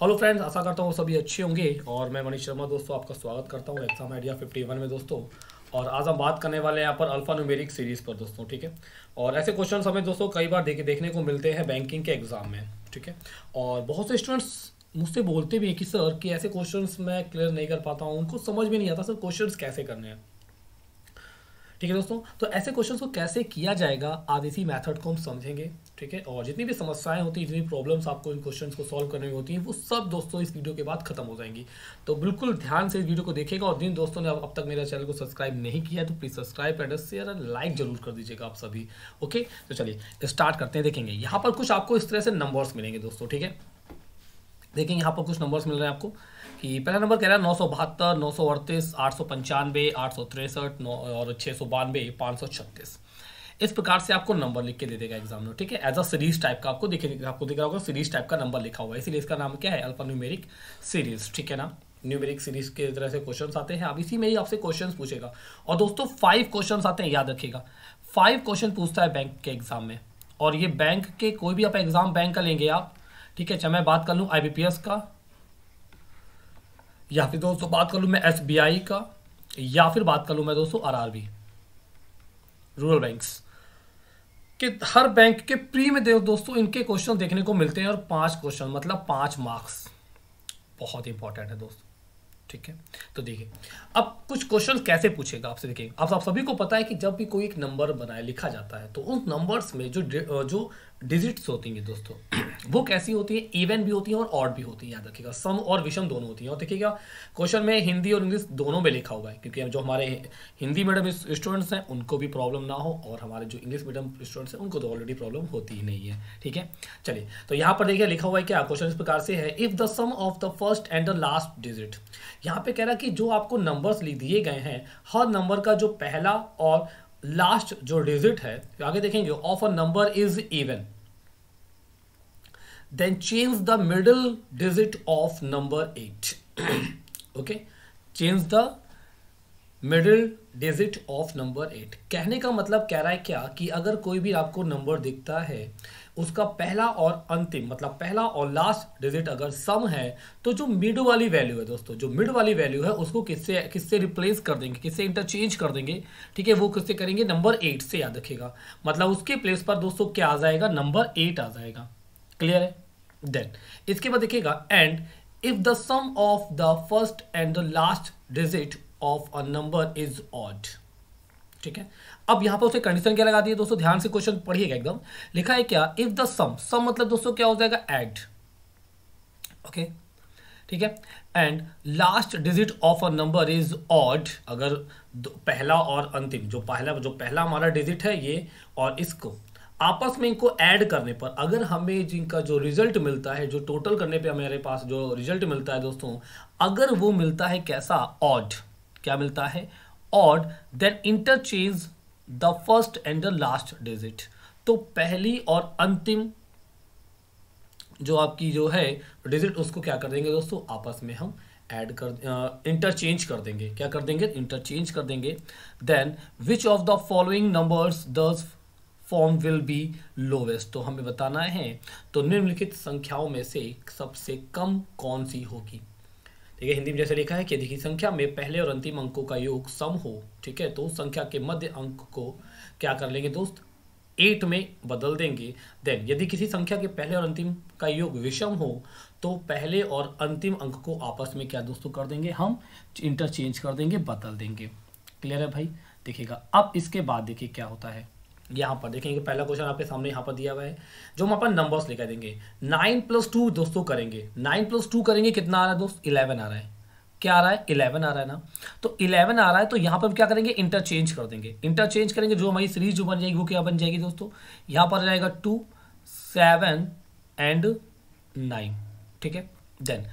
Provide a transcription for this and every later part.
hello friends आशा करता हूँ सभी अच्छे होंगे और मैं मनीष शर्मा दोस्तों आपका स्वागत करता हूँ एग्जाम आइडिया 51 में दोस्तों और आज हम बात करने वाले हैं यहाँ पर अल्फा न्यूमेरिक सीरीज़ पर दोस्तों ठीक है और ऐसे क्वेश्चन हमें दोस्तों कई बार देखे देखने को मिलते हैं बैंकिंग के एग्ज़ाम में ठीक है और बहुत से स्टूडेंट्स मुझसे बोलते भी हैं कि सर कि ऐसे क्वेश्चन मैं क्लियर नहीं कर पाता हूँ उनको समझ में नहीं आता सर क्वेश्चन कैसे करने हैं ठीक है दोस्तों तो ऐसे क्वेश्चन को कैसे किया जाएगा आज इसी मैथड को हम समझेंगे ठीक है और जितनी भी समस्याएं होती हैं जितनी प्रॉब्लम्स आपको इन क्वेश्चन को सॉल्व करने होती हैं वो सब दोस्तों इस वीडियो के बाद खत्म हो जाएंगी तो बिल्कुल ध्यान से इस वीडियो को देखेगा और जिन दोस्तों ने अब तक मेरे चैनल को सब्सक्राइब नहीं किया है तो please subscribe and share and like जरूर कर दीजिएगा आप सभी ओके तो चलिए स्टार्ट करते हैं देखेंगे यहाँ पर कुछ आपको इस तरह से नंबर्स मिलेंगे दोस्तों ठीक है देखें यहाँ पर कुछ नंबर्स मिल रहे हैं आपको कि पहला नंबर कह रहा है नौ सौ बहत्तर नौ सौ अड़तीस आठ सौ पंचानवे आठ सौ तिरसठ नौ और छः सौ बानवे पाँच सौ छत्तीस इस प्रकार से आपको नंबर लिख के दे देगा एग्जाम में ठीक है एज अ सीरीज टाइप का आपको दिखेगा आपको दिख रहा होगा सीरीज टाइप का नंबर लिखा हुआ है इसीलिए इसका नाम क्या है अल्फा न्यूमेरिक सीरीज ठीक है ना न्यूमेरिक सीरीज के तरह से क्वेश्चन आते हैं अब इसी में ही आपसे क्वेश्चन पूछेगा और दोस्तों फाइव क्वेश्चन आते हैं याद रखिएगा फाइव क्वेश्चन पूछता है बैंक के एग्जाम में और ये बैंक के कोई भी आप एग्जाम बैंक का लेंगे आप ठीक है चाहे मैं बात कर लूँ आईबीपीएस का या फिर दोस्तों बात कर लूँ मैं एसबीआई का या फिर बात कर लूँ मैं दोस्तों आरआरबी रूरल बैंक्स कि हर बैंक के प्री में देव दोस्तों इनके क्वेश्चन देखने को मिलते हैं और पांच क्वेश्चन मतलब पांच मार्क्स बहुत इंपॉर्टेंट है दोस्तों ठीक है तो देखिए अब कुछ क्वेश्चन कैसे पूछेगा आपसे देखिए आप, सभी को पता है कि जब भी कोई एक नंबर बनाया लिखा जाता है तो उन नंबर्स में जो जो डिजिट्स होती हैं दोस्तों वो कैसी होती है इवन भी होती हैं और ऑड भी होती हैं याद रखिएगा सम और विषम दोनों होती हैं और देखिएगा क्वेश्चन में हिंदी और इंग्लिश दोनों में लिखा हुआ है क्योंकि जो हमारे हिंदी मीडियम स्टूडेंट्स हैं उनको भी प्रॉब्लम ना हो और हमारे जो इंग्लिश मीडियम स्टूडेंट्स हैं उनको तो ऑलरेडी प्रॉब्लम होती ही नहीं है ठीक है चलिए तो यहाँ पर देखिए लिखा हुआ है क्या क्वेश्चन इस प्रकार से है if the sum of the first and the last digit यहाँ पे कह रहा है कि जो आपको नंबर्स दिए गए हैं हर नंबर का जो पहला और लास्ट जो डिजिट है आगे देखेंगे of a number is even then change the middle digit of number 8 okay change the middle digit of number eight कहने का मतलब कह रहा है क्या कि अगर कोई भी आपको नंबर दिखता है उसका पहला और अंतिम मतलब पहला और लास्ट डिजिट अगर सम है तो जो मिड वाली वैल्यू है दोस्तों जो मिड वाली वैल्यू है उसको किससे किससे रिप्लेस कर देंगे किससे इंटरचेंज कर देंगे ठीक है वो किससे करेंगे नंबर एट से याद रखेगा मतलब उसके प्लेस पर दोस्तों क्या आ जाएगा नंबर एट आ जाएगा क्लियर है देन इसके बाद देखिएगा and if the sum of the first and the last digit of a number is odd ठीक है अब यहां पर उसे कंडीशन क्या लगा दी है दोस्तों ध्यान से क्वेश्चन पढ़िएगा एकदम लिखा है क्या इफ द सम सम मतलब दोस्तों क्या हो जाएगा एड ओके ठीक है and last digit of a number is odd अगर पहला और अंतिम जो पहला जो पहला हमारा डिजिट है ये और इसको आपस में इनको ऐड करने पर अगर हमें जिनका जो रिजल्ट मिलता है जो टोटल करने पे हमारे पास जो रिजल्ट मिलता है दोस्तों अगर वो मिलता है कैसा ऑड क्या मिलता है odd then interchange the first and the last digit तो पहली और अंतिम जो आपकी जो है डिजिट उसको क्या कर देंगे दोस्तों आपस में हम ऐड कर इंटरचेंज uh, कर देंगे क्या कर देंगे इंटरचेंज कर देंगे then which of the following numbers thus form will be lowest तो हमें बताना है तो निम्नलिखित संख्याओं में से सबसे कम कौन सी होगी ठीक है हिंदी में जैसे लिखा है कि यदि संख्या में पहले और अंतिम अंकों का योग सम हो ठीक है तो उस संख्या के मध्य अंक को क्या कर लेंगे दोस्त एट में बदल देंगे देन यदि किसी संख्या के पहले और अंतिम का योग विषम हो तो पहले और अंतिम अंक को आपस में क्या दोस्तों कर देंगे हम इंटरचेंज कर देंगे बदल देंगे क्लियर है भाई देखिएगा अब इसके बाद देखिए क्या होता है यहाँ पर देखेंगे पहला क्वेश्चन आपके सामने यहाँ पर दिया हुआ है जो हम अपन नंबर्स लिखा देंगे नाइन प्लस टू दोस्तों करेंगे नाइन प्लस टू करेंगे कितना आ रहा है दोस्त इलेवन आ रहा है क्या आ रहा है इलेवन आ रहा है ना तो इलेवन आ रहा है तो यहाँ पर हम क्या करेंगे इंटरचेंज कर देंगे इंटरचेंज करेंगे जो हमारी सीरीज जो बन जाएगी वो क्या बन जाएगी दोस्तों यहाँ पर जाएगा टू सेवन एंड नाइन ठीक है देन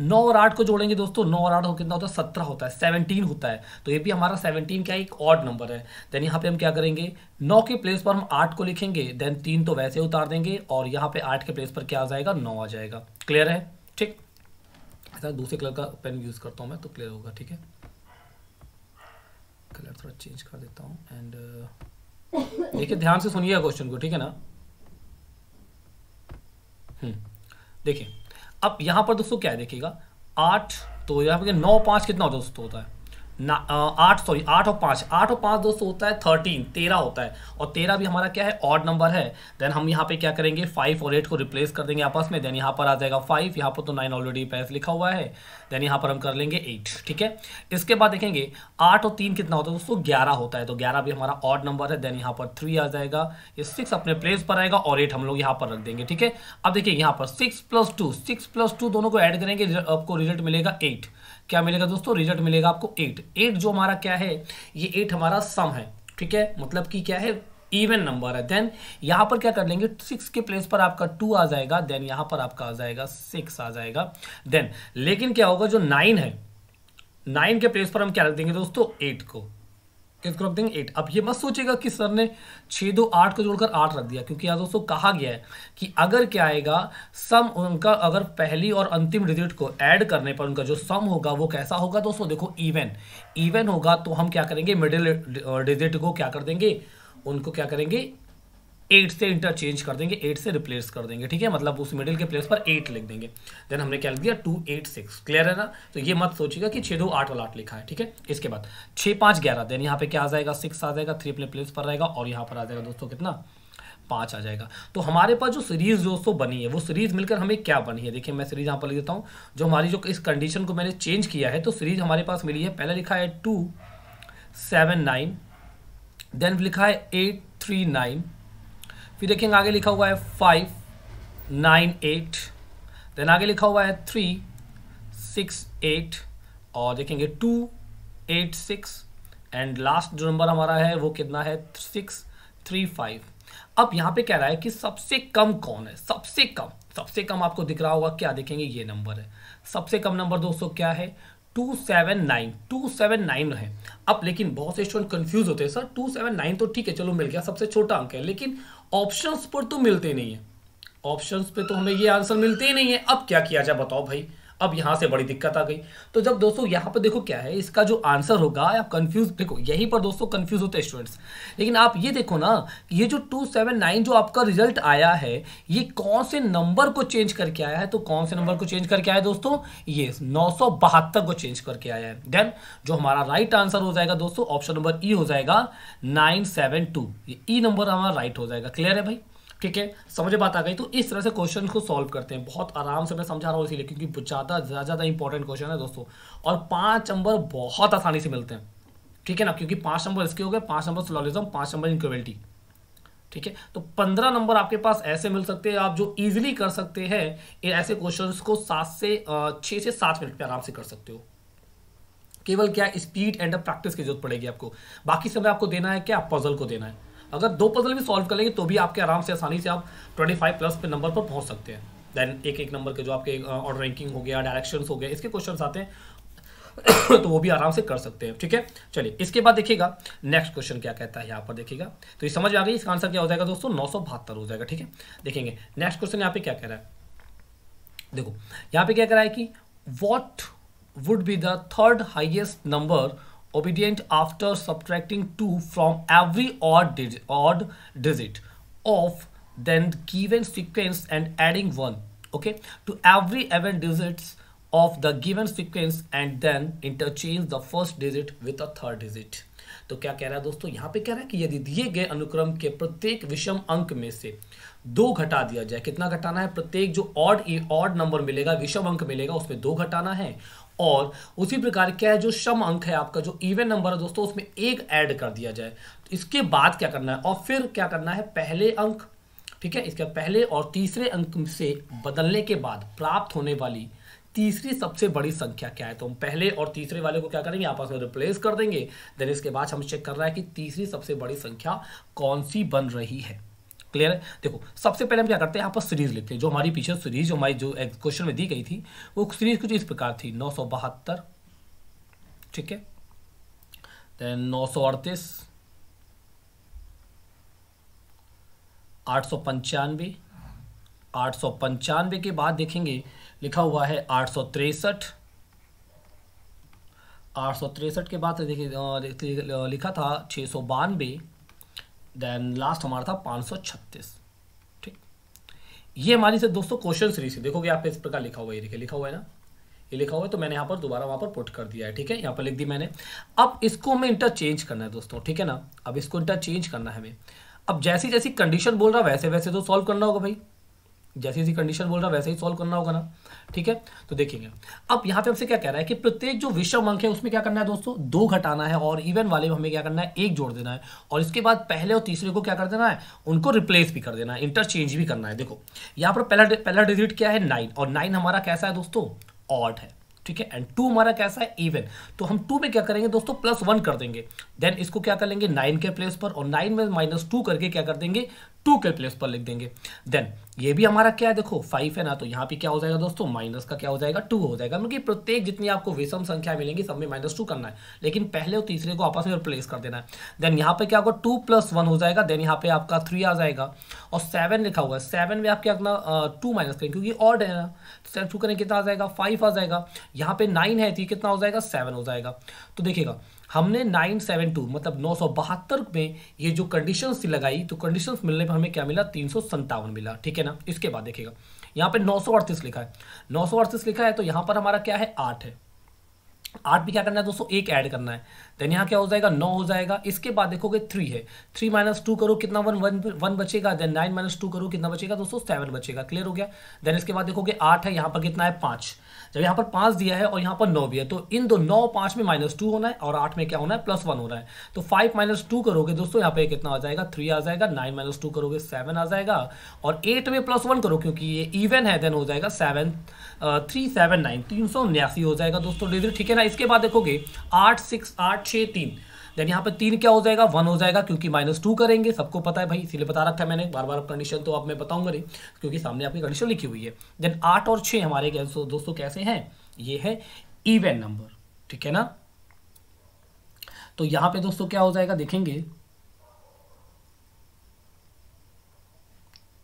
नौ और आठ को जोड़ेंगे दोस्तों नौ और आठ हो कितना होता है सत्रह होता है सेवनटीन होता है तो ये भी हमारा सेवनटीन क्या एक ऑड नंबर है देन यहाँ पे हम क्या करेंगे नौ के प्लेस पर हम आठ को लिखेंगे देन तीन तो वैसे उतार देंगे और यहाँ पे आठ के प्लेस पर क्या आ जाएगा नौ आ जाएगा क्लियर है ठीक ऐसा अच्छा, दूसरे कलर का पेन यूज़ करता हूँ मैं तो क्लियर होगा ठीक है कलर थोड़ा चेंज कर देता हूँ एंड uh, देखिए ध्यान से सुनिएगा क्वेश्चन को ठीक है ना हम्म देखिए अब यहां पर दोस्तों क्या देखिएगा आठ तो यहाँ पर नौ पांच कितना होता है दोस्तों होता है आठ सॉरी आठ और पाँच आठ और पाँच दोस्तों होता है थर्टीन तेरह होता है और तेरह भी हमारा क्या है ऑड नंबर है देन हम यहाँ पे क्या करेंगे फाइव और एट को रिप्लेस कर देंगे आपस में देन यहाँ पर आ जाएगा फाइव यहाँ पर तो नाइन ऑलरेडी पैस लिखा हुआ है देन यहाँ पर हम कर लेंगे एट ठीक है इसके बाद देखेंगे आठ और तीन कितना होता है दोस्तों ग्यारह होता है तो ग्यारह भी हमारा ऑड नंबर है देन यहाँ पर थ्री आ जाएगा ये सिक्स अपने प्लेस पर आएगा और एट हम लोग यहाँ पर रख देंगे ठीक है अब देखिए यहाँ पर six plus two six plus two दोनों को ऐड करेंगे आपको रिजल्ट मिलेगा एट क्या मिलेगा दोस्तों रिजल्ट मिलेगा आपको एट एट जो हमारा क्या है ये एट हमारा सम है ठीक है मतलब कि क्या है इवन नंबर है देन यहां पर क्या कर लेंगे सिक्स के प्लेस पर आपका टू आ जाएगा देन यहां पर आपका आ जाएगा सिक्स आ जाएगा देन लेकिन क्या होगा जो नाइन है नाइन के प्लेस पर हम क्या रख देंगे दोस्तों एट को किस रख देंगे एट अब ये मत सोचेगा कि सर ने छः दो आठ को जोड़कर आठ रख दिया क्योंकि यहाँ दोस्तों कहा गया है कि अगर क्या आएगा सम उनका अगर पहली और अंतिम डिजिट को ऐड करने पर उनका जो सम होगा वो कैसा होगा दोस्तों देखो इवन इवन होगा तो हम क्या करेंगे मिडिल डिजिट uh, को क्या कर देंगे उनको क्या करेंगे एट से इंटरचेंज कर देंगे एट से रिप्लेस कर देंगे ठीक है मतलब उस मिडिल के प्लेस पर एट लिख देंगे देन हमने क्या लिख दिया टू एट सिक्स क्लियर है ना तो ये मत सोचिएगा कि छे दो आठ वाला आठ लिखा है ठीक है इसके बाद छः पाँच ग्यारह देन यहाँ पे क्या आ जाएगा सिक्स आ जाएगा थ्री अपने प्लेस पर रहेगा और यहाँ पर आ जाएगा दोस्तों कितना पाँच आ जाएगा तो हमारे पास जो सीरीज दोस्तों बनी है वो सीरीज मिलकर हमें क्या बनी है देखिए मैं सीरीज यहाँ पर लिख देता हूँ जो हमारी जो इस कंडीशन को मैंने चेंज किया है तो सीरीज हमारे पास मिली है पहले लिखा है टू सेवन नाइन देन लिखा है एट थ्री नाइन फिर देखेंगे आगे लिखा हुआ है फाइव नाइन एट देन आगे लिखा हुआ है थ्री सिक्स एट और देखेंगे two eight six and last जो नंबर हमारा है वो कितना है सिक्स थ्री फाइव अब यहाँ पे कह रहा है कि सबसे कम कौन है सबसे कम सबसे कम आपको दिख रहा होगा क्या देखेंगे ये नंबर है सबसे कम नंबर दोस्तों क्या है two seven nine two seven nine है अब लेकिन बहुत से स्टूडेंट कंफ्यूज होते हैं सर टू सेवन नाइन तो ठीक है चलो मिल गया सबसे छोटा अंक है लेकिन ऑप्शंस पर तो मिलते नहीं है ऑप्शंस पे तो हमें ये आंसर मिलते ही नहीं है अब क्या किया जाए बताओ भाई अब यहां से बड़ी दिक्कत आ गई तो जब दोस्तों यहां पर देखो क्या है इसका जो आंसर होगा आप कंफ्यूज देखो यहीं पर दोस्तों कंफ्यूज होते हैं स्टूडेंट्स लेकिन आप ये देखो ना कि ये जो टू सेवन नाइन जो आपका रिजल्ट आया है ये कौन से नंबर को चेंज करके आया है तो कौन से नंबर को चेंज करके आया है दोस्तों ये नौ सौ बहत्तर को चेंज करके आया है देन जो हमारा राइट आंसर हो जाएगा दोस्तों ऑप्शन नंबर ई हो जाएगा नाइन सेवन टू ई नंबर हमारा राइट हो जाएगा क्लियर है भाई ठीक है समझ बात आ गई तो इस तरह से क्वेश्चन को सॉल्व करते हैं बहुत आराम से मैं समझा रहा हूँ इसीलिए क्योंकि ज़्यादा ज़्यादा इंपॉर्टेंट क्वेश्चन है दोस्तों और पांच नंबर बहुत आसानी से मिलते हैं ठीक है ना क्योंकि पांच नंबर इसके हो गए पांच नंबर सोलॉलिज्म पांच नंबर इनक्वेबिलिटी ठीक है तो पंद्रह नंबर आपके पास ऐसे मिल सकते हैं आप जो इजिली कर सकते हैं ऐसे क्वेश्चन को सात से छह से सात मिनट में आराम से कर सकते हो केवल क्या स्पीड एंड प्रैक्टिस की जरूरत पड़ेगी आपको बाकी समय आपको देना है क्या पजल को देना है अगर दो पजल भी सॉल्व कर लेंगे तो भी आपके आराम से आसानी से आप ट्वेंटी फाइव प्लस पे नंबर पर पहुंच सकते हैं देन एक एक नंबर के जो आपके ऑर्डर रैंकिंग हो गया डायरेक्शन हो गया इसके क्वेश्चन आते हैं तो वो भी आराम से कर सकते हैं ठीक है चलिए इसके बाद देखिएगा नेक्स्ट क्वेश्चन क्या कहता है यहाँ पर देखिएगा तो ये समझ आ गई इसका आंसर क्या हो जाएगा दोस्तों नौ हो जाएगा ठीक है देखेंगे नेक्स्ट क्वेश्चन यहाँ पे क्या कह रहा है देखो यहाँ पे क्या कह रहा है कि what would be the third highest number obedient after subtracting 2 from every odd digit, odd digit of then given sequence and adding 1 okay to every even digits of the given sequence and then interchange the first digit with a third digit तो क्या कह रहा है दोस्तों यहाँ पे कह रहा है कि यदि दिए गए अनुक्रम के प्रत्येक विषम अंक में से दो घटा दिया जाए कितना घटाना है प्रत्येक जो ऑड ऑड नंबर मिलेगा विषम अंक मिलेगा उसमें दो घटाना है और उसी प्रकार क्या है जो सम अंक है आपका जो इवन नंबर है दोस्तों उसमें एक ऐड कर दिया जाए तो इसके बाद क्या करना है और फिर क्या करना है पहले अंक ठीक है इसके पहले और तीसरे अंक से बदलने के बाद प्राप्त होने वाली तीसरी सबसे बड़ी संख्या क्या है तो हम पहले और तीसरे वाले को क्या करेंगे आपस में रिप्लेस कर देंगे देन इसके बाद हम चेक कर रहे है कि तीसरी सबसे बड़ी संख्या कौन सी बन रही है क्लियर है देखो सबसे पहले हम क्या करते हैं यहाँ पर सीरीज लिखते हैं जो हमारी पीछे सीरीज जो हमारी जो क्वेश्चन में दी गई थी वो सीरीज कुछ इस प्रकार थी नौ सौ बहत्तर ठीक है देन नौ सौ अड़तीस आठ सौ पंचानवे आठ सौ पंचानवे के बाद देखेंगे लिखा हुआ है आठ सौ तिरसठ आठ सौ तिरसठ के बाद देखिए लिखा था छः सौ बानवे देन लास्ट हमारा था 536 ठीक ये हमारी से दोस्तों क्वेश्चन सीरीज है देखोगे यहाँ इस प्रकार लिखा हुआ है देखिए लिखा हुआ है ना ये लिखा हुआ है तो मैंने यहाँ पर दोबारा वहाँ पर पुट कर दिया है ठीक है यहाँ पर लिख दी मैंने अब इसको हमें इंटरचेंज करना है दोस्तों ठीक है ना अब इसको इंटरचेंज करना है हमें अब जैसी जैसी कंडीशन बोल रहा वैसे वैसे तो सॉल्व करना होगा भाई जैसी जैसी कंडीशन बोल रहा है वैसे ही सॉल्व करना होगा ना ठीक है तो देखेंगे अब यहाँ पे हमसे क्या कह रहा है कि प्रत्येक जो विषम अंक है उसमें क्या करना है दोस्तों दो घटाना है और इवन वाले में हमें क्या करना है एक जोड़ देना है और इसके बाद पहले और तीसरे को क्या कर देना है उनको रिप्लेस भी कर देना है इंटरचेंज भी करना है देखो यहाँ पर पहला पहला डिजिट क्या है नाइन और नाइन हमारा कैसा है दोस्तों ऑट है ठीक है एंड टू हमारा कैसा है इवन तो हम टू में क्या करेंगे दोस्तों प्लस वन कर देंगे देन इसको क्या कर लेंगे नाइन के प्लेस पर और नाइन में माइनस टू करके क्या कर देंगे टू के प्लेस पर लिख देंगे देन ये भी हमारा क्या है देखो फाइव है ना तो यहाँ पे क्या हो जाएगा दोस्तों माइनस का क्या हो जाएगा टू हो जाएगा मतलब प्रत्येक जितनी आपको विषम संख्या मिलेंगी सब में माइनस टू करना है लेकिन पहले और तीसरे को आपस में रिप्लेस कर देना है देन यहाँ पे क्या होगा टू प्लस वन हो जाएगा देन यहाँ पे आपका थ्री आ जाएगा और सेवन लिखा हुआ है सेवन में आप क्या करना टू माइनस करेंगे क्योंकि ऑड है ना टाइम्स टू करें कितना आ जाएगा फाइव आ जाएगा यहाँ पे नाइन है तो ये कितना हो जाएगा सेवन हो जाएगा तो देखिएगा हमने नाइन सेवन टू मतलब नौ सौ बहत्तर में ये जो कंडीशंस लगाई तो कंडीशंस मिलने पर हमें क्या मिला तीन सौ संतावन मिला ठीक है ना इसके बाद देखिएगा यहाँ पे नौ सौ अड़तीस लिखा है नौ सौ अड़तीस लिखा है तो यहाँ पर हमारा क्या है आठ है आठ भी क्या करना है दोस्तों एक ऐड करना है देन यहाँ क्या हो जाएगा नौ हो जाएगा इसके बाद देखोगे थ्री है थ्री माइनस टू करो कितना वन वन वन बचेगा देन नाइन माइनस टू करो कितना बचेगा दोस्तों सेवन बचेगा क्लियर हो गया देन इसके बाद देखोगे आठ है यहाँ पर कितना है पाँच जब यहाँ पर पाँच दिया है और यहाँ पर नौ भी है तो इन दो नौ पाँच में माइनस टू होना है और आठ में क्या होना है प्लस वन होना है तो फाइव माइनस टू करोगे दोस्तों यहाँ पर कितना आ जाएगा थ्री आ जाएगा नाइन माइनस टू करोगे सेवन आ जाएगा और एट में प्लस वन करो क्योंकि ये इवन है देन हो जाएगा सेवन थ्री सेवन नाइन तीन सौ उन्यासी हो जाएगा दोस्तों डिजिट ठीक है ना इसके बाद देखोगे आठ सिक्स आठ छः तीन देन यहाँ पर तीन क्या हो जाएगा वन हो जाएगा क्योंकि माइनस टू करेंगे सबको पता है भाई इसीलिए बता रखा है मैंने बार बार कंडीशन तो आप मैं बताऊंगा नहीं क्योंकि सामने आपकी कंडीशन लिखी हुई है देन आठ और छः हमारे कैसे दोस्तों कैसे हैं ये है इवन नंबर ठीक है ना तो यहाँ पे दोस्तों क्या हो जाएगा देखेंगे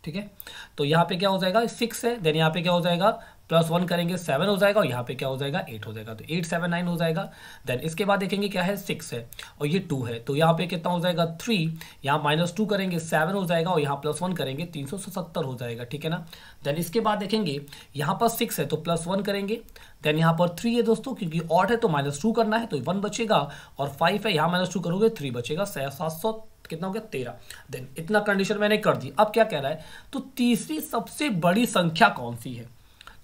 ठीक है तो यहाँ पे क्या हो जाएगा सिक्स है देन यहाँ पे क्या हो जाएगा प्लस वन करेंगे सेवन हो जाएगा और यहाँ पे क्या हो जाएगा एट हो जाएगा तो एट सेवन नाइन हो जाएगा देन इसके बाद देखेंगे क्या है सिक्स है और ये टू है तो यहाँ पे कितना हो जाएगा थ्री यहाँ माइनस टू करेंगे सेवन हो जाएगा और यहाँ प्लस वन करेंगे तीन सौ सत्तर हो जाएगा ठीक है ना देन इसके बाद देखेंगे यहाँ पर सिक्स है तो प्लस वन करेंगे देन यहाँ पर थ्री है दोस्तों क्योंकि ऑट है तो माइनस टू करना है तो वन बचेगा और फाइव है यहाँ माइनस टू करोगे थ्री बचेगा सात सौ कितना हो गया तेरह देन इतना कंडीशन मैंने कर दी अब क्या कह रहा है तो तीसरी सबसे बड़ी संख्या कौन सी है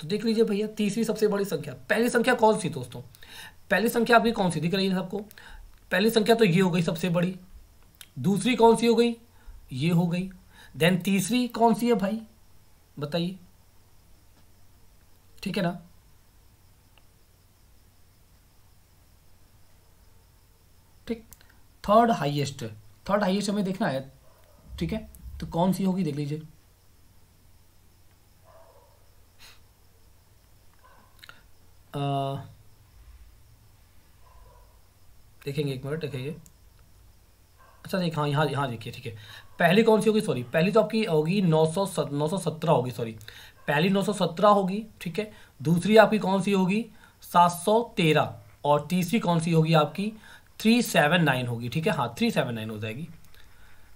तो देख लीजिए भैया तीसरी सबसे बड़ी संख्या पहली संख्या कौन सी दोस्तों पहली संख्या आपकी कौन सी दिख रही है सबको पहली संख्या तो ये हो गई सबसे बड़ी दूसरी कौन सी हो गई ये हो गई देन तीसरी कौन सी है भाई बताइए ठीक है ना ठीक थर्ड हाईएस्ट थर्ड हाइएस्ट हमें देखना है ठीक है तो कौन सी होगी देख लीजिए देखेंगे एक मिनट देखेंगे अच्छा देख हाँ यहाँ यहाँ देखिए ठीक है पहली कौन सी होगी सॉरी पहली तो आपकी होगी नौ सौ नौ सौ सत्रह होगी सॉरी पहली नौ सौ सत्रह होगी ठीक है दूसरी आपकी कौन सी होगी सात सौ तेरह और तीसरी कौन सी होगी आपकी थ्री सेवन नाइन होगी ठीक है हाँ थ्री सेवन नाइन हो जाएगी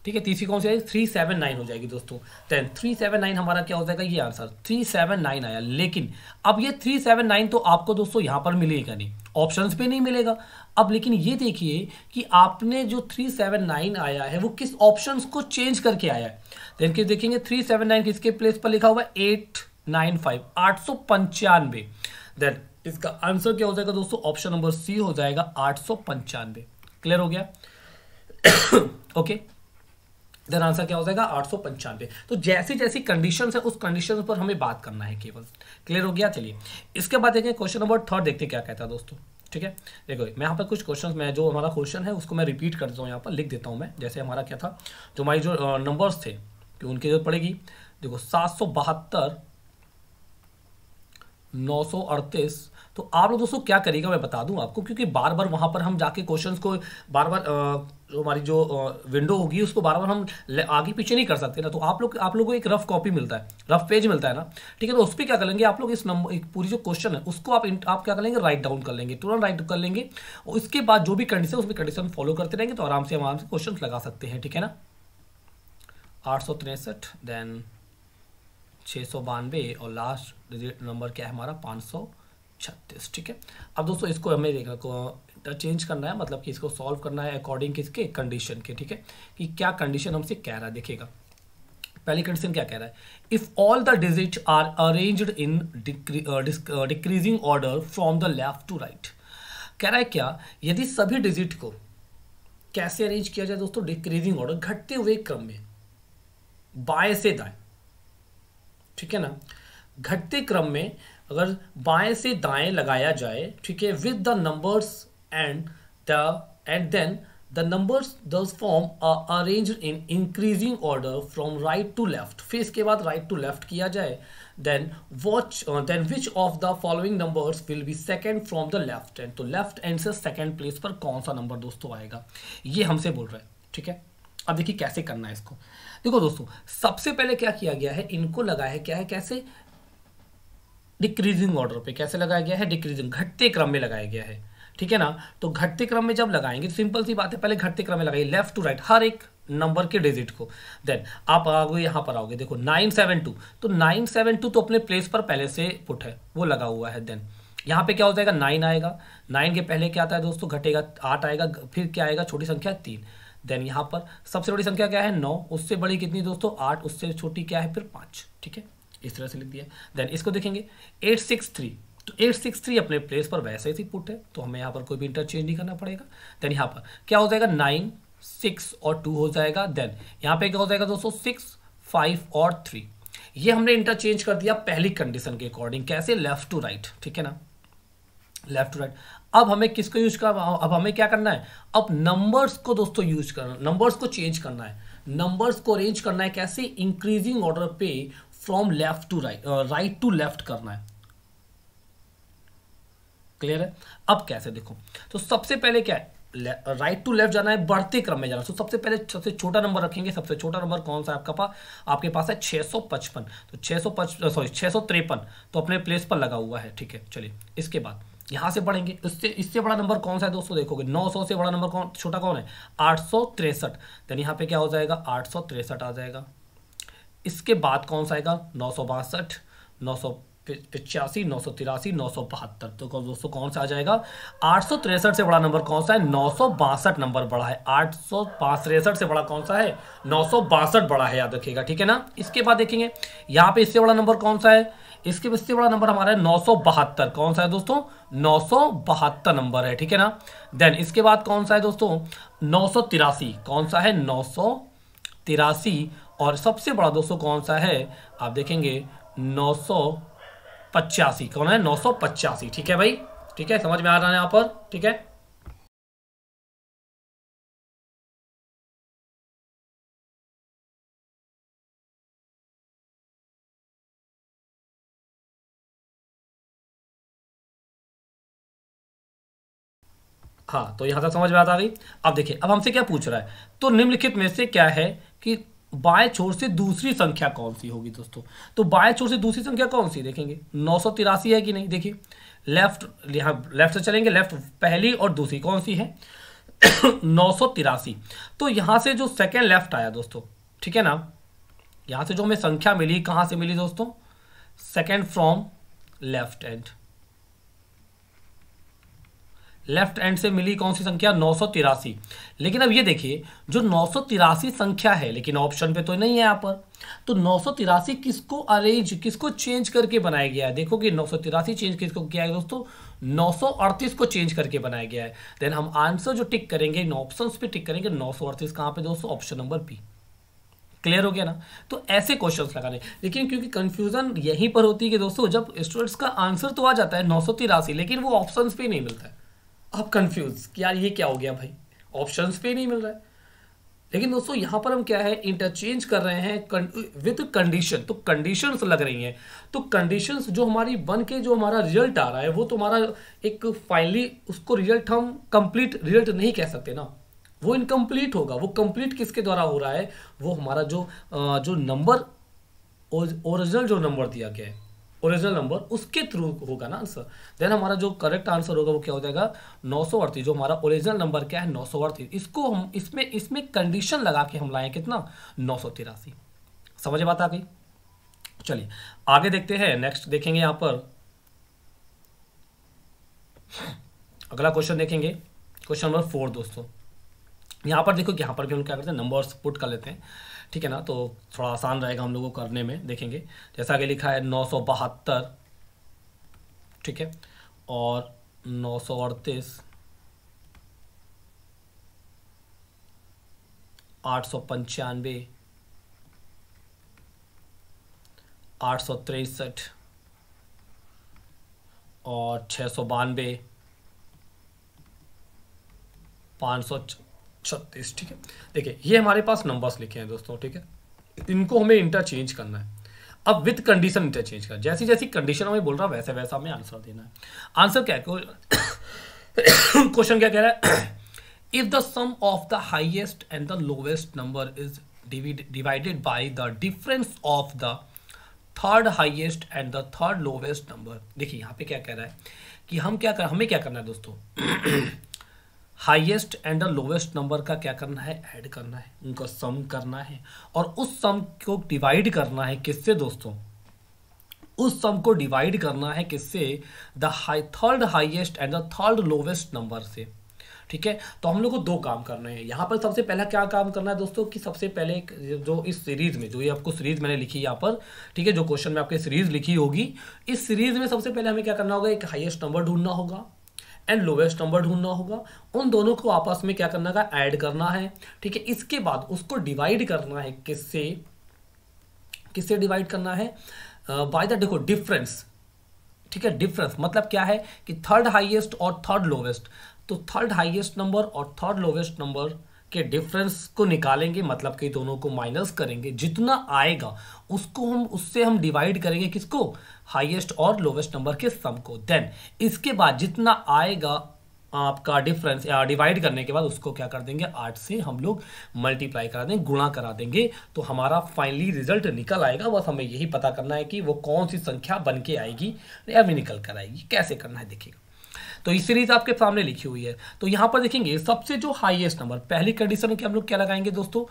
ठीक है तीसरी कौन सी आएगी थ्री सेवन नाइन हो जाएगी दोस्तों देन थ्री सेवन नाइन हमारा क्या हो जाएगा ये आंसर थ्री सेवन नाइन आया लेकिन अब ये थ्री सेवन नाइन तो आपको दोस्तों यहाँ पर मिलेगा नहीं ऑप्शन पे नहीं मिलेगा अब लेकिन ये देखिए कि आपने जो थ्री सेवन नाइन आया है वो किस ऑप्शन को चेंज करके आया है देन के देखेंगे थ्री सेवन नाइन किसके प्लेस पर लिखा हुआ है एट नाइन फाइव आठ सौ पंचानवे देन इसका आंसर क्या हो जाएगा दोस्तों ऑप्शन नंबर सी हो जाएगा आठ क्लियर हो गया ओके देन आंसर क्या हो जाएगा आठ तो जैसी जैसी कंडीशन है उस कंडीशन पर हमें बात करना है केवल क्लियर हो गया चलिए इसके बाद देखें क्वेश्चन नंबर थर्ड देखते क्या कहता है दोस्तों ठीक है देखो मैं यहाँ पर कुछ क्वेश्चंस मैं जो हमारा क्वेश्चन है उसको मैं रिपीट करता हूँ यहाँ पर लिख देता हूँ मैं जैसे हमारा क्या था जो हमारी जो नंबर्स थे कि उनके जो पड़ेगी देखो सात नौ सौ अड़तीस तो आप लोग दोस्तों क्या करेगा मैं बता दूं आपको क्योंकि बार बार वहां पर हम जाके क्वेश्चंस को बार बार हमारी जो विंडो होगी उसको बार बार हम आगे पीछे नहीं कर सकते ना तो आप लोग आप लोग को एक रफ कॉपी मिलता है रफ पेज मिलता है ना ठीक है तो उस पर क्या करेंगे आप लोग इस नंबर पूरी जो क्वेश्चन है उसको आप आप क्या करेंगे राइट डाउन कर लेंगे तुरंत राइट कर लेंगे और इसके बाद जो भी कंडीशन उसमें कंडीशन फॉलो करते रहेंगे तो आराम से आराम से क्वेश्चन लगा सकते हैं ठीक है ना आठ सौ तिरसठ देन छः सौ बानवे और लास्ट डिजिट नंबर क्या है हमारा पाँच सौ छत्तीस ठीक है अब दोस्तों इसको हमें देखा को इंटरचेंज करना है मतलब कि इसको सॉल्व करना है अकॉर्डिंग किसके कंडीशन के ठीक है कि क्या कंडीशन हमसे कह रहा है देखिएगा पहली कंडीशन क्या कह रहा है if all the digit are arranged in decreasing order from the left to right कह रहा है क्या यदि सभी डिजिट को कैसे अरेंज किया जाए दोस्तों डिक्रीजिंग ऑर्डर घटते हुए क्रम में बाएं से दाएं ठीक है ना घटते क्रम में अगर बाएं से दाएं लगाया जाए ठीक है with the numbers and the and then the numbers thus form arrange in increasing order from right to left फिर इसके बाद राइट टू लेफ्ट किया जाए then watch then which of the following numbers will be second from the left end तो left end से second place पर कौन सा नंबर दोस्तों आएगा ये हमसे बोल रहे हैं ठीक है अब देखिए कैसे करना है इसको देखो दोस्तों सबसे पहले क्या किया गया है इनको लगाया है क्या है कैसे डिक्रीजिंग ऑर्डर पे कैसे लगाया गया है डिक्रीजिंग घटते क्रम में लगाया गया है ठीक है ना तो घटते क्रम में जब लगाएंगे सिंपल सी बात है पहले घटते क्रम में लगाइए लेफ्ट टू राइट हर एक नंबर के डिजिट को देन आप आओगे यहां पर आओगे देखो नाइन सेवन टू तो नाइन सेवन टू तो अपने प्लेस पर पहले से पुट है वो लगा हुआ है देन यहाँ पे क्या हो जाएगा नाइन आएगा नाइन के पहले क्या आता है दोस्तों घटेगा आठ आएगा फिर क्या आएगा छोटी संख्या तीन देन यहाँ पर सबसे बड़ी संख्या क्या है नौ उससे बड़ी कितनी दोस्तों आठ उससे छोटी क्या है फिर पाँच ठीक है इस तरह से लिख दिया देन इसको देखेंगे एट सिक्स थ्री तो एट सिक्स थ्री अपने प्लेस पर वैसे ही थी पुट है तो हमें यहाँ पर कोई भी इंटरचेंज नहीं करना पड़ेगा देन यहाँ पर क्या हो जाएगा नाइन सिक्स और टू हो जाएगा देन यहाँ पर क्या हो जाएगा दोस्तों सिक्स फाइव और थ्री ये हमने इंटरचेंज कर दिया पहली कंडीशन के अकॉर्डिंग कैसे लेफ्ट टू राइट ठीक है ना लेफ्ट टू राइट अब हमें किसको यूज करना अब हमें क्या करना है अब नंबर्स को दोस्तों यूज करना नंबर्स को चेंज करना है नंबर्स को अरेंज करना है कैसे इंक्रीजिंग ऑर्डर पे from left to right right to left करना है क्लियर है अब कैसे देखो तो सबसे पहले क्या है राइट टू लेफ्ट जाना है बढ़ते क्रम में जाना तो सबसे पहले सबसे छोटा नंबर रखेंगे सबसे छोटा नंबर कौन सा है आपका पास आपके पास है 655 तो 655 सॉरी 653 तो अपने प्लेस पर लगा हुआ है ठीक है चलिए इसके बाद यहाँ से पढ़ेंगे इससे इससे बड़ा नंबर कौन सा है दोस्तों देखोगे 900 से बड़ा नंबर कौन छोटा कौन है आठ सौ तिरसठ यहाँ पे क्या हो जाएगा आठ सौ तिरसठ आ जाएगा इसके बाद कौन सा आएगा नौ सौ बासठ नौ सौ पिचासी नौ सौ तिरासी नौ सौ बहत्तर तो दोस्तों कौन सा आ जाएगा आठ सौ तिरसठ से बड़ा नंबर कौन सा है नौ सौ बासठ नंबर बड़ा है आठ सौ तिरसठ से बड़ा कौन सा है नौ सौ बासठ बड़ा है याद रखिएगा ठीक है ना इसके बाद देखेंगे यहाँ पे इससे बड़ा नंबर कौन सा है इसके इससे बड़ा नंबर हमारा है नौ सौ बहत्तर कौन सा है दोस्तों नौ नंबर है ठीक है ना देन इसके बाद कौन सा है दोस्तों नौ कौन सा है नौ और सबसे बड़ा दोस्तों कौन सा है आप देखेंगे नौ कौन है नौ ठीक है भाई ठीक है समझ में आ रहा है यहाँ पर ठीक है हाँ तो यहां तक समझ में आ गई अब देखिए अब हमसे क्या पूछ रहा है तो निम्नलिखित में से क्या है कि बाय छोर से दूसरी संख्या कौन सी होगी दोस्तों तो बाय छोर से दूसरी संख्या कौन सी देखेंगे नौ सौ तिरासी है कि नहीं देखिए लेफ्ट यहाँ लेफ्ट से चलेंगे लेफ्ट पहली और दूसरी कौन सी है नौ सौ तिरासी तो यहाँ से जो सेकेंड लेफ्ट आया दोस्तों ठीक है ना यहाँ से जो हमें संख्या मिली कहाँ से मिली दोस्तों second from left end left end से मिली कौन सी संख्या नौ लेकिन अब ये देखिए जो नौ संख्या है लेकिन ऑप्शन पे तो नहीं है यहाँ पर तो नौ किसको अरेंज किसको चेंज करके बनाया गया है देखो कि नौ चेंज किसको किया है दोस्तों अड़तीस को चेंज करके बनाया गया है देन हम आंसर जो टिक करेंगे इन ऑप्शन पे टिक करेंगे नौ सौ अड़तीस कहाँ पे दोस्तों ऑप्शन नंबर बी क्लियर हो गया ना तो ऐसे क्वेश्चन लें लेकिन क्योंकि कंफ्यूजन यहीं पर होती है कि दोस्तों जब स्टूडेंट्स का आंसर तो आ जाता है नौ लेकिन वो ऑप्शन पे नहीं मिलता है अब कंफ्यूज कि यार ये क्या हो गया भाई ऑप्शंस पे नहीं मिल रहा है लेकिन दोस्तों यहां पर हम क्या है इंटरचेंज कर रहे हैं विद कंडीशन तो कंडीशंस लग रही हैं तो कंडीशंस जो हमारी बन के जो हमारा रिजल्ट आ रहा है वो तो हमारा एक फाइनली उसको रिजल्ट हम कंप्लीट रिजल्ट नहीं कह सकते ना वो इनकम्प्लीट होगा वो कंप्लीट किसके द्वारा हो रहा है वो हमारा जो जो नंबर ओरिजिनल जो नंबर दिया गया है ओरिजिनल नंबर उसके थ्रू होगा ना आंसर देन हमारा जो करेक्ट आंसर होगा वो क्या हो जाएगा नौ सौ अड़तीस जो हमारा ओरिजिनल नंबर क्या है नौ सौ अड़तीस इसको हम इसमें इसमें कंडीशन लगा के हम लाए कितना नौ सौ तिरासी समझ बात आ गई चलिए आगे देखते हैं नेक्स्ट देखेंगे यहाँ पर अगला क्वेश्चन देखेंगे क्वेश्चन नंबर फोर दोस्तों यहाँ पर देखो कि यहाँ पर भी हम क्या करते हैं नंबर्स पुट कर लेते हैं ठीक है ना तो थोड़ा आसान रहेगा हम लोगों को करने में देखेंगे जैसा कि लिखा है नौ सौ बहत्तर ठीक है और नौ सौ अड़तीस आठ सौ पंचानवे आठ सौ तिरसठ और छः सौ बानवे पाँच सौ छत्तीस ठीक है देखिए ये हमारे पास नंबर्स लिखे हैं दोस्तों ठीक है इनको हमें इंटरचेंज करना है अब विथ कंडीशन इंटरचेंज कर जैसी जैसी कंडीशन हमें बोल रहा वैसे वैसा हमें आंसर देना है आंसर क्या क्वेश्चन क्या कह रहा है if the sum of the highest and the lowest number is divided by the difference of the third highest and the third lowest number देखिए यहाँ पे क्या कह रहा है कि हम क्या कर हमें क्या करना है दोस्तों highest and the lowest number का क्या करना है ऐड करना है उनका सम करना है और उस सम को डिवाइड करना है किससे दोस्तों उस सम को डिवाइड करना है किससे the high third highest and the third lowest number से ठीक है तो हम लोग को दो काम करने हैं यहाँ पर सबसे पहला क्या काम करना है दोस्तों कि सबसे पहले जो इस सीरीज में जो ये आपको सीरीज मैंने लिखी यहाँ पर ठीक है जो क्वेश्चन में आपके सीरीज लिखी होगी इस सीरीज में सबसे पहले हमें क्या करना होगा एक हाईएस्ट नंबर ढूंढना होगा एंड लोवेस्ट नंबर ढूंढना होगा उन दोनों को आपस में क्या करना का ऐड करना है ठीक है इसके बाद उसको डिवाइड करना है किससे किससे डिवाइड करना है बाय द देखो डिफरेंस ठीक है डिफरेंस मतलब क्या है कि थर्ड हाईएस्ट और थर्ड लोवेस्ट तो थर्ड हाईएस्ट नंबर और थर्ड लोवेस्ट नंबर के डिफरेंस को निकालेंगे मतलब कि दोनों को माइनस करेंगे जितना आएगा उसको हम उससे हम डिवाइड करेंगे किसको हाईएस्ट और लोवेस्ट नंबर के सम को देन इसके बाद जितना आएगा आपका डिफरेंस डिवाइड करने के बाद उसको क्या कर देंगे आठ से हम लोग मल्टीप्लाई करा देंगे गुणा करा देंगे तो हमारा फाइनली रिजल्ट निकल आएगा बस हमें यही पता करना है कि वो कौन सी संख्या बन के आएगी या भी निकल कर आएगी कैसे करना है देखिएगा तो ये सीरीज आपके सामने लिखी हुई है तो यहां पर देखेंगे सबसे जो हाईएस्ट नंबर पहली कंडीशन के हम लोग क्या लगाएंगे दोस्तों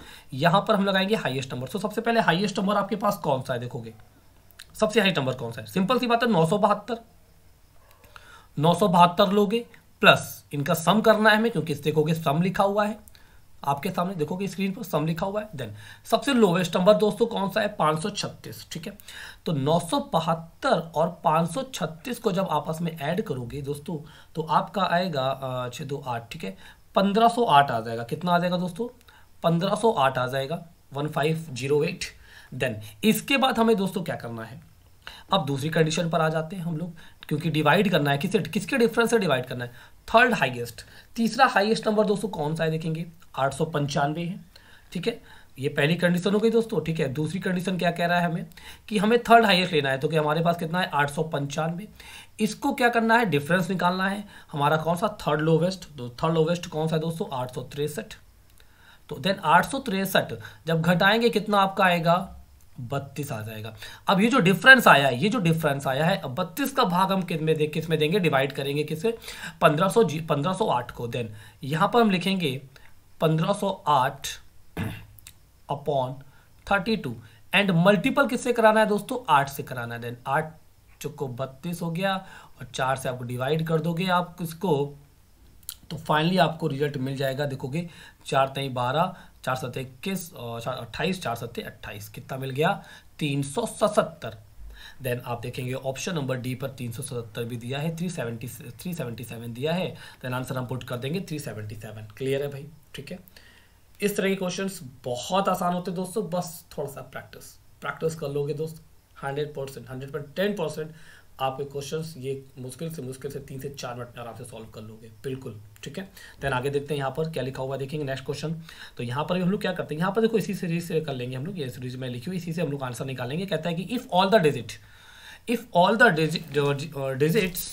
यहां पर हम लगाएंगे हाईएस्ट नंबर तो सबसे पहले हाईएस्ट नंबर आपके पास कौन सा है देखोगे सबसे हाईस्ट नंबर कौन सा है सिंपल सी बात है नौ सौ बहत्तर नौ सौ बहत्तर लोगे प्लस इनका सम करना है हमें क्योंकि देखोगे सम लिखा हुआ है आपके सामने देखो कि स्क्रीन पर सम लिखा हुआ है देन सबसे लोवेस्ट नंबर दोस्तों कौन सा है 536 ठीक है तो नौ और 536 को जब आपस में ऐड करोगे दोस्तों तो आपका आएगा छः दो आठ ठीक है 1508 आ जाएगा कितना आ जाएगा दोस्तों 1508 आ जाएगा 1508 देन इसके बाद हमें दोस्तों क्या करना है अब दूसरी कंडीशन पर आ जाते हैं हम लोग क्योंकि डिवाइड करना है किसे किसके डिफरेंस से डिवाइड करना है थर्ड हाईएस्ट तीसरा हाईएस्ट नंबर दोस्तों कौन सा है देखेंगे आठ सौ पंचानवे है ठीक है ये पहली कंडीशन हो गई दोस्तों ठीक है दूसरी कंडीशन क्या कह रहा है हमें कि हमें थर्ड हाईएस्ट लेना है तो कि हमारे पास कितना है आठ सौ पंचानवे इसको क्या करना है डिफरेंस निकालना है हमारा कौन सा थर्ड लोवेस्ट थर्ड लोवेस्ट कौन सा है दोस्तों आठ सौ तिरसठ तो देन आठ सौ तिरसठ जब घटाएंगे कितना आपका आएगा बत्तीस आ जाएगा अब ये जो डिफरेंस आया है ये जो डिफरेंस आया है अब बत्तीस का भाग हम किस में दे किस में देंगे डिवाइड करेंगे किससे पंद्रह सौ जी पंद्रह सौ आठ को देन यहाँ पर हम लिखेंगे पंद्रह सौ आठ upon thirty two and multiple किससे कराना है दोस्तों आठ से कराना है देन आठ चुको बत्तीस हो गया और चार से आपको डिवाइड कर दोगे आप किसको तो फाइनली आपको रिजल्ट मिल जाएगा देखोगे चार तई बारह चार सौ इक्कीस और अट्ठाईस चार सौ अट्ठाईस कितना मिल गया तीन सौ सतहत्तर देन आप देखेंगे ऑप्शन नंबर डी पर तीन सौ सतहत्तर भी दिया है three seventy three seventy seven दिया है देन आंसर हम पुट कर देंगे थ्री सेवेंटी सेवन क्लियर है भाई ठीक है इस तरह के क्वेश्चंस बहुत आसान होते हैं दोस्तों बस थोड़ा सा प्रैक्टिस प्रैक्टिस कर लोगे दोस्त हंड्रेड परसेंट हंड्रेड पर टेन परसेंट आपके क्वेश्चन ये मुश्किल से मुश्किल से तीन से चार मिनट में आराम से सॉल्व कर लोगे बिल्कुल ठीक है देन आगे देखते हैं यहाँ पर क्या लिखा हुआ देखेंगे नेक्स्ट क्वेश्चन तो यहाँ पर हम लोग क्या करते हैं यहाँ पर देखो इसी सीरीज से कर लेंगे हम लोग ये सीरीज में लिखी हुई इसी से हम लोग आंसर निकालेंगे कहता है कि if all the digit if all the digits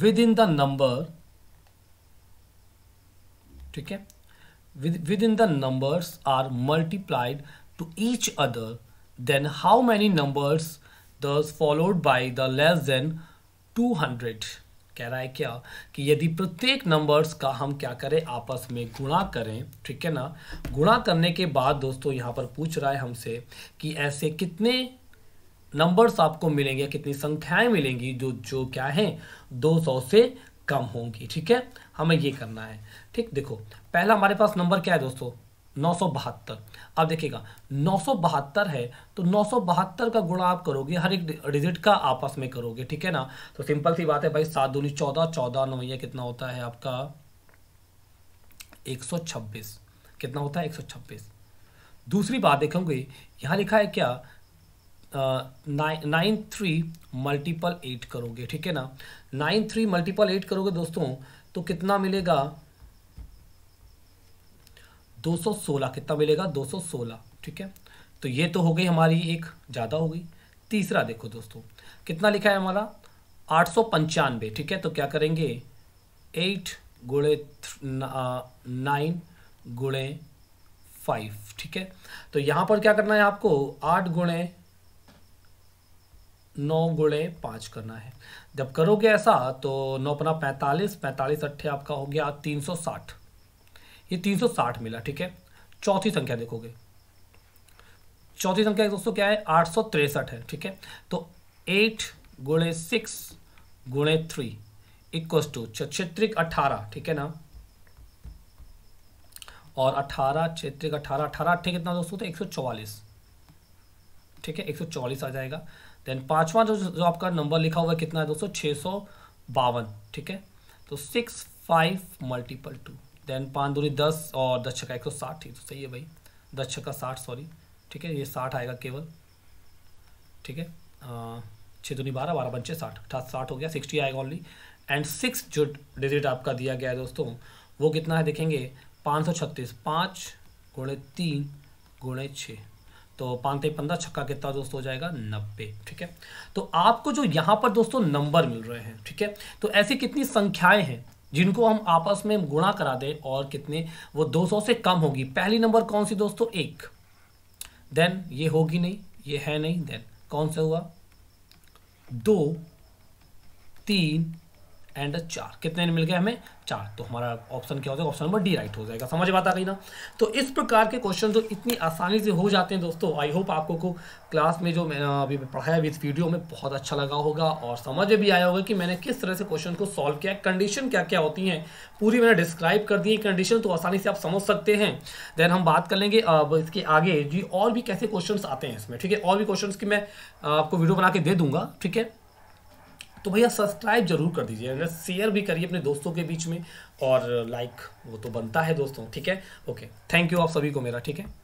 within the number ठीक है within the numbers are multiplied to each other then how many numbers thus followed by the less than 200 कह रहा है क्या कि यदि प्रत्येक numbers का हम क्या करें आपस में गुणा करें ठीक है ना गुणा करने के बाद दोस्तों यहाँ पर पूछ रहा है हमसे कि ऐसे कितने नंबर्स आपको मिलेंगे कितनी संख्याएं मिलेंगी जो जो क्या दो 200 से कम होंगी ठीक है हमें ये करना है ठीक देखो पहला हमारे पास नंबर क्या है दोस्तों नौ सौ बहत्तर अब देखिएगा नौ सौ बहत्तर है तो नौ सौ बहत्तर का गुणा आप करोगे हर एक डिजिट का आपस में करोगे ठीक है ना तो सिंपल सी बात है भाई सात दूनी चौदह चौदह नौ नवैया कितना होता है आपका एक सौ छब्बीस कितना होता है एक सौ छब्बीस दूसरी बात देखोगे यहाँ लिखा है क्या नाइन थ्री मल्टीपल एट करोगे ठीक है ना नाइन थ्री मल्टीपल एट करोगे दोस्तों तो कितना मिलेगा 216 कितना मिलेगा 216 ठीक है तो ये तो हो गई हमारी एक ज़्यादा हो गई तीसरा देखो दोस्तों कितना लिखा है हमारा आठ सौ ठीक है तो क्या करेंगे एट गुणे नाइन गुणे फाइव ठीक है तो यहाँ पर क्या करना है आपको आठ गुणे नौ गुणे पाँच करना है जब करोगे ऐसा तो नौ पना पैंतालीस पैंतालीस अट्ठे आपका हो गया तीन सौ साठ ये 360 मिला ठीक है चौथी संख्या देखोगे चौथी संख्या दोस्तों क्या है आठ है ठीक है तो एट गुणे सिक्स गुणे थ्री इक्वस टू छत्रिक अठारह ठीक है ना और अठारह क्षेत्रिक अठारह अठारह अट्ठे कितना दोस्तों तो एक सौ चौवालीस ठीक है एक सौ चौवालीस आ जाएगा देन पांचवा जो जो आपका नंबर लिखा हुआ है कितना है दोस्तों छः सौ बावन ठीक है तो six five multiple two then पाँच दूरी दस और दस छक्का एक सौ साठ ठीक तो सही है भाई दस छक्का साठ सॉरी ठीक है ये साठ आएगा केवल ठीक है छः दूनी बारह बारह पंचे साठ अठा साठ हो गया सिक्सटी आएगा ऑनली एंड सिक्स जो डिजिट आपका दिया गया है दोस्तों वो कितना है देखेंगे पाँच सौ छत्तीस पाँच गुणे तीन गुणे छः तो पाँच पंद्रह छक्का कितना दोस्तों हो जाएगा नब्बे ठीक है तो आपको जो यहाँ पर दोस्तों नंबर मिल रहे हैं ठीक है तो ऐसी कितनी संख्याएं हैं जिनको हम आपस में गुणा करा दे और कितने वो 200 से कम होगी पहली नंबर कौन सी दोस्तों एक देन ये होगी नहीं ये है नहीं देन कौन सा हुआ दो तीन एंड चार कितने मिल गए हमें चार तो हमारा ऑप्शन क्या हो जाएगा ऑप्शन नंबर डी राइट हो जाएगा समझ बात आ गई ना तो इस प्रकार के क्वेश्चन जो तो इतनी आसानी से हो जाते हैं दोस्तों आई होप आपको को क्लास में जो मैंने अभी पढ़ाया इस वीडियो में बहुत अच्छा लगा होगा और समझ भी आया होगा कि मैंने किस तरह से क्वेश्चन को सॉल्व किया कंडीशन क्या क्या होती हैं पूरी मैंने डिस्क्राइब कर दी है कंडीशन तो आसानी से आप समझ सकते हैं देन हम बात कर लेंगे अब इसके आगे जी और भी कैसे क्वेश्चन आते हैं इसमें ठीक है और भी क्वेश्चन की मैं आपको वीडियो बना के दे दूंगा ठीक है तो भैया सब्सक्राइब जरूर कर दीजिए ना शेयर भी करिए अपने दोस्तों के बीच में और लाइक वो तो बनता है दोस्तों ठीक है ओके थैंक यू आप सभी को मेरा ठीक है